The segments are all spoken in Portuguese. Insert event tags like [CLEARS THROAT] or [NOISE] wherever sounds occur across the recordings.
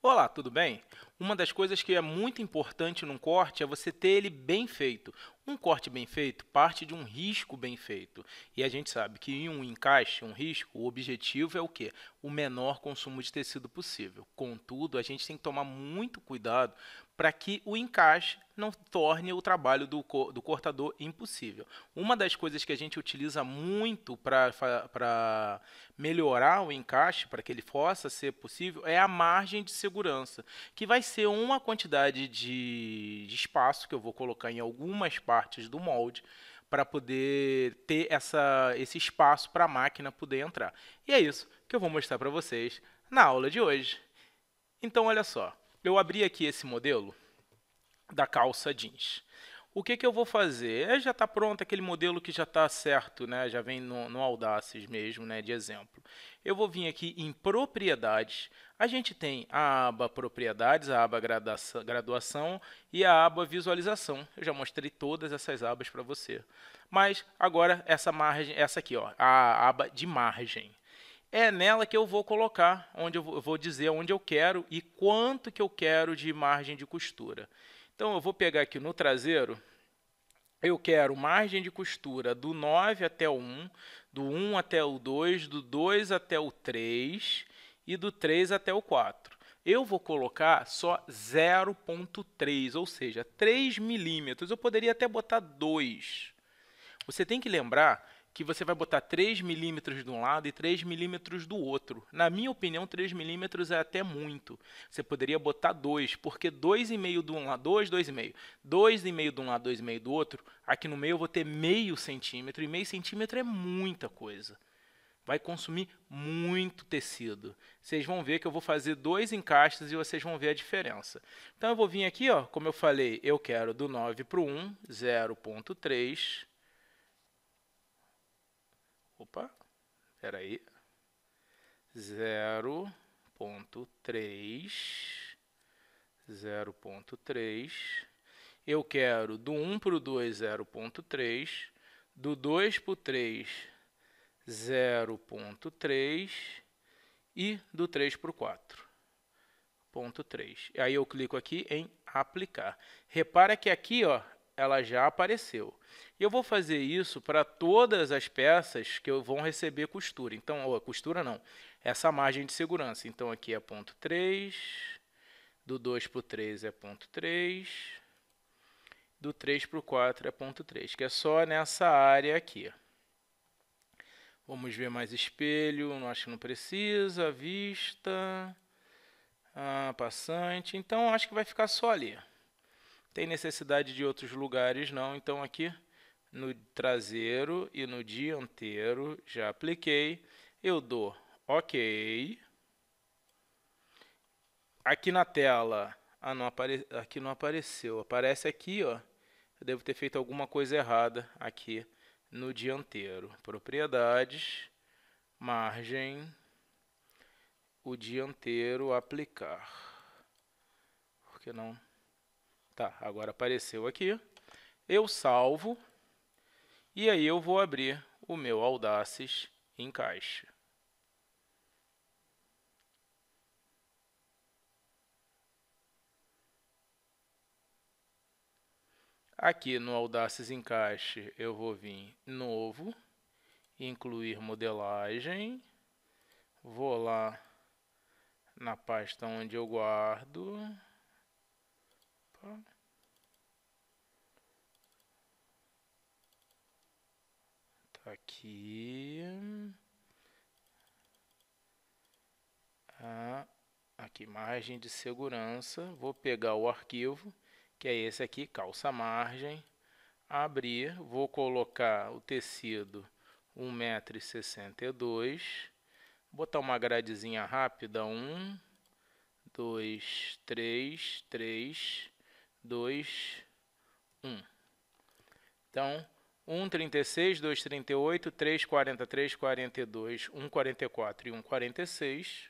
Olá, tudo bem? Uma das coisas que é muito importante num corte é você ter ele bem feito. Um corte bem feito parte de um risco bem feito. E a gente sabe que em um encaixe, um risco, o objetivo é o quê? O menor consumo de tecido possível. Contudo, a gente tem que tomar muito cuidado para que o encaixe não torne o trabalho do, co do cortador impossível. Uma das coisas que a gente utiliza muito para melhorar o encaixe, para que ele possa ser possível, é a margem de segurança, que vai ser uma quantidade de, de espaço que eu vou colocar em algumas partes partes do molde para poder ter essa, esse espaço para a máquina poder entrar. E é isso que eu vou mostrar para vocês na aula de hoje. Então, olha só, eu abri aqui esse modelo da calça jeans o que, que eu vou fazer? É, já está pronto aquele modelo que já está certo, né? já vem no, no Audaces mesmo, né? de exemplo. Eu vou vir aqui em propriedades. A gente tem a aba propriedades, a aba graduação, graduação e a aba visualização. Eu já mostrei todas essas abas para você. Mas agora essa margem, essa aqui, ó, a aba de margem. É nela que eu vou colocar, onde eu vou dizer onde eu quero e quanto que eu quero de margem de costura. Então eu vou pegar aqui no traseiro, eu quero margem de costura do 9 até o 1, do 1 até o 2, do 2 até o 3 e do 3 até o 4. Eu vou colocar só 0,3, ou seja, 3 milímetros. Eu poderia até botar 2. Você tem que lembrar que você vai botar 3 milímetros de um lado e 3 milímetros do outro. Na minha opinião, 3 milímetros é até muito. Você poderia botar 2, porque 2,5 de um lado, 2, 2,5. 2,5 de um lado, 2,5 do outro. Aqui no meio eu vou ter meio centímetro, e meio centímetro é muita coisa. Vai consumir muito tecido. Vocês vão ver que eu vou fazer dois encaixes e vocês vão ver a diferença. Então eu vou vir aqui, ó, como eu falei, eu quero do 9 para o 1, 0.3 opa, espera aí. 0.3, 0.3, eu quero do 1 para o 2, 0.3, do 2 para o 3, 0.3 e do 3 para o 4. Ponto 3. Aí eu clico aqui em aplicar. Repara que aqui ó, ela já apareceu. E eu vou fazer isso para todas as peças que vão receber costura. Então, ou a costura não, essa margem de segurança. Então, aqui é ponto 3, do 2 para o 3 é ponto 3, do 3 para o 4 é ponto 3, que é só nessa área aqui. Vamos ver mais espelho, acho que não precisa, vista, ah, passante. Então, acho que vai ficar só ali tem necessidade de outros lugares não, então aqui no traseiro e no dianteiro já apliquei, eu dou OK. Aqui na tela, ah, não apare, aqui não apareceu, aparece aqui, ó. Eu devo ter feito alguma coisa errada aqui no dianteiro. Propriedades, margem, o dianteiro aplicar. Por que não Tá, agora apareceu aqui. Eu salvo e aí eu vou abrir o meu Audaces em caixa. Aqui no Audaces Encaixe, eu vou vir Novo, Incluir Modelagem, vou lá na pasta onde eu guardo, aqui. Ah, aqui, margem de segurança. Vou pegar o arquivo, que é esse aqui, calça margem. Abrir, vou colocar o tecido 1,62m. Botar uma gradezinha rápida, 1, 2, 3, 3, 2, 1. Então, 1,36, 2,38, 3,40, 3,42, 1,44 e 1,46.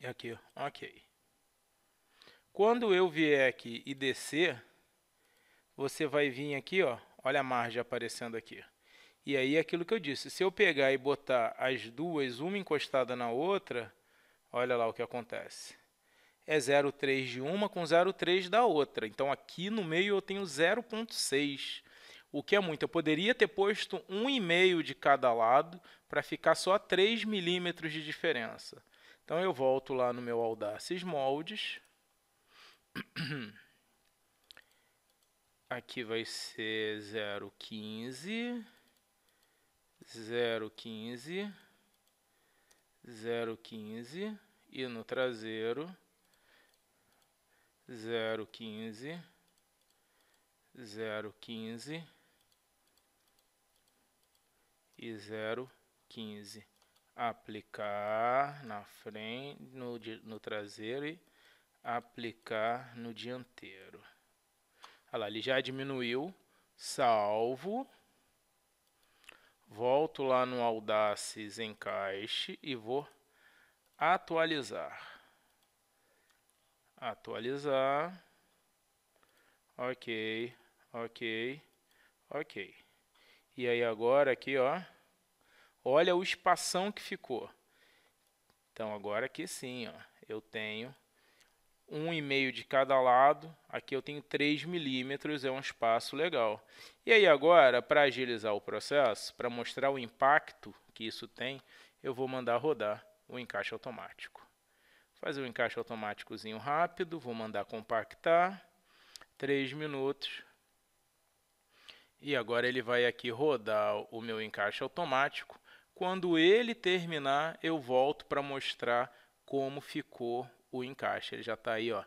E aqui, ok. Quando eu vier aqui e descer, você vai vir aqui, ó, olha a margem aparecendo aqui. E aí aquilo que eu disse, se eu pegar e botar as duas uma encostada na outra, olha lá o que acontece é 0,3 de uma com 0,3 da outra. Então aqui no meio eu tenho 0,6, o que é muito. Eu poderia ter posto 1,5 de cada lado para ficar só 3 milímetros de diferença. Então eu volto lá no meu Audaces Moldes. [CLEARS THROAT] Aqui vai ser 0,15, 0,15, 0,15 e no traseiro zero quinze zero quinze e zero quinze Aplicar na frente, no, no traseiro e aplicar no dianteiro. Olha lá, ele já diminuiu. Salvo. Volto lá no Audaces Encaixe e vou atualizar atualizar. Ok, ok, ok. E aí agora aqui, ó, olha o espação que ficou. Então agora aqui sim, ó, eu tenho um e meio de cada lado. Aqui eu tenho 3 milímetros, é um espaço legal. E aí agora, para agilizar o processo, para mostrar o impacto que isso tem, eu vou mandar rodar o encaixe automático. Fazer o um encaixe automáticozinho rápido, vou mandar compactar. 3 minutos. E agora ele vai aqui rodar o meu encaixe automático. Quando ele terminar, eu volto para mostrar como ficou o encaixe. Ele já está aí, ó,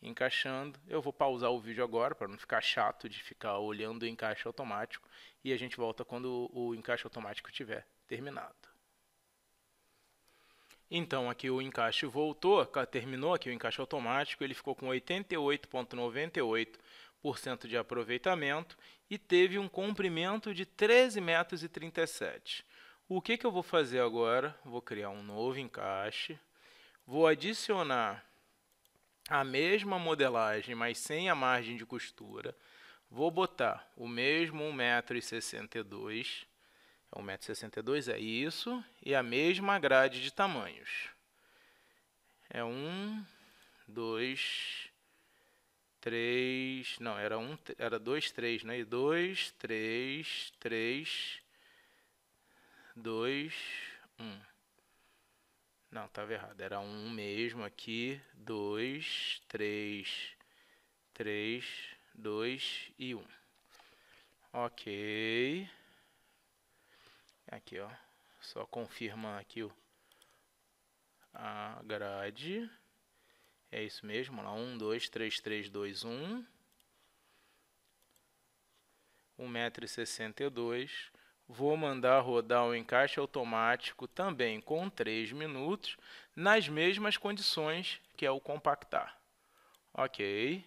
encaixando. Eu vou pausar o vídeo agora para não ficar chato de ficar olhando o encaixe automático e a gente volta quando o encaixe automático tiver terminado. Então aqui o encaixe voltou, terminou aqui o encaixe automático, ele ficou com 88,98% de aproveitamento e teve um comprimento de 13,37 metros. O que, que eu vou fazer agora? Vou criar um novo encaixe, vou adicionar a mesma modelagem, mas sem a margem de costura, vou botar o mesmo 162 metros, 1,62m é, é isso e a mesma grade de tamanhos. É 1, 2, 3, não, era um, era 2, 3, né? 2, 3, 3, 2, 1. Não, estava errado, era 1 um mesmo aqui, 2, 3, 3, 2 e 1. Um. Ok aqui ó só confirma aqui o a grade é isso mesmo lá um dois três três dois um um metro e sessenta e dois vou mandar rodar o encaixe automático também com três minutos nas mesmas condições que é o compactar ok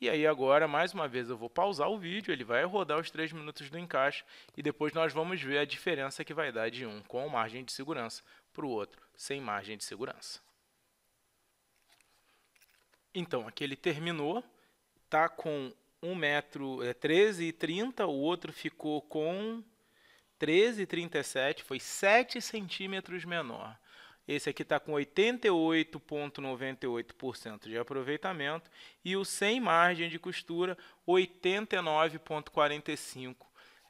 e aí agora, mais uma vez, eu vou pausar o vídeo, ele vai rodar os 3 minutos do encaixe e depois nós vamos ver a diferença que vai dar de um com margem de segurança para o outro sem margem de segurança. Então, aqui ele terminou, está com 1 metro, é, 13,30, o outro ficou com 13,37, foi 7 centímetros menor. Esse aqui está com 88,98% de aproveitamento e o sem margem de costura 89,45%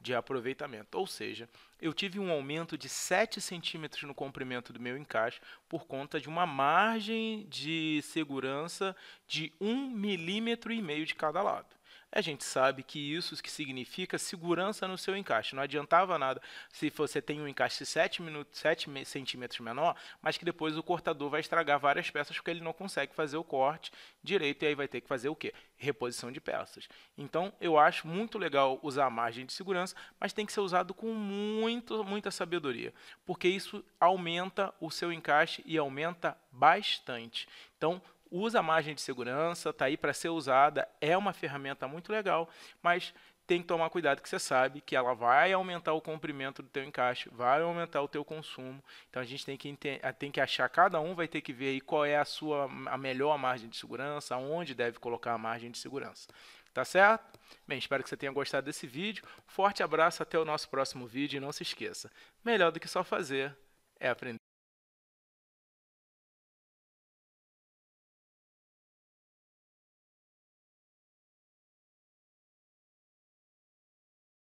de aproveitamento. Ou seja, eu tive um aumento de 7 centímetros no comprimento do meu encaixe por conta de uma margem de segurança de 1,5 milímetro de cada lado a gente sabe que isso que significa segurança no seu encaixe. Não adiantava nada se você tem um encaixe 7, minutos, 7 centímetros menor, mas que depois o cortador vai estragar várias peças porque ele não consegue fazer o corte direito e aí vai ter que fazer o quê? Reposição de peças. Então, eu acho muito legal usar a margem de segurança, mas tem que ser usado com muito, muita sabedoria, porque isso aumenta o seu encaixe e aumenta bastante. Então, usa a margem de segurança, está aí para ser usada, é uma ferramenta muito legal, mas tem que tomar cuidado que você sabe que ela vai aumentar o comprimento do teu encaixe, vai aumentar o teu consumo. Então a gente tem que eh, tem que achar cada um vai ter que ver aí qual é a sua a melhor margem de segurança, onde deve colocar a margem de segurança. Tá certo? Bem, espero que você tenha gostado desse vídeo. Forte abraço, até o nosso próximo vídeo e não se esqueça. Melhor do que só fazer é aprender.